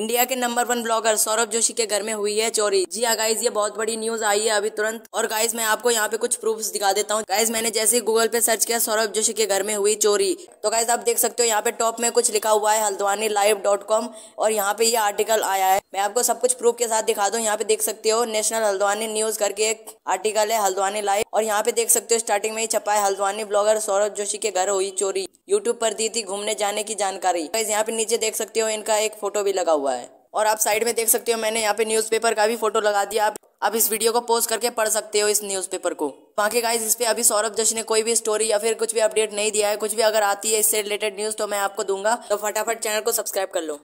India के number one blogger Saurabh Joshi के घर में हुई है चोरी जी हाँ गाइज ये बहुत बड़ी न्यूज आई है अभी तुरंत और गाइज मैं आपको यहाँ पे कुछ प्रूफ दिखा देता हूँ गाइज मैंने जैसे ही गूगल पे सर्च किया सौरभ जोशी के घर में हुई चोरी तो गाइज आप देख सकते हो यहाँ पे टॉप में कुछ लिखा हुआ है हल्द्वानी लाइव डॉट कॉम और यहाँ पे ये यह आर्टिकल आया है मैं आपको सब कुछ प्रूफ के साथ दिखा दू यहाँ पे देख सकते हो नेशनल हल्द्वानी न्यूज करके एक आर्टिकल है हल्द्वानी लाइव और यहाँ पे देख सकते हो स्टार्टिंग में ही छपा है हल्द्वानी ब्लॉगर सौरभ जोशी के घर हुई चोरी यूट्यूब पर दी थी घूमने जाने की जानकारी यहाँ पे नीचे देख सकते हो इनका एक फोटो भी लगा हुआ हुआ है और आप साइड में देख सकते हो मैंने यहाँ पे न्यूज़पेपर का भी फोटो लगा दिया आप आप इस वीडियो को पोस्ट करके पढ़ सकते हो इस न्यूज़पेपर को बाकी गाइज इस पर अभी सौरभ जश ने कोई भी स्टोरी या फिर कुछ भी अपडेट नहीं दिया है कुछ भी अगर आती है इससे रिलेटेड न्यूज़ तो मैं आपको दूंगा तो फटाफट चैनल को सब्सक्राइब कर लो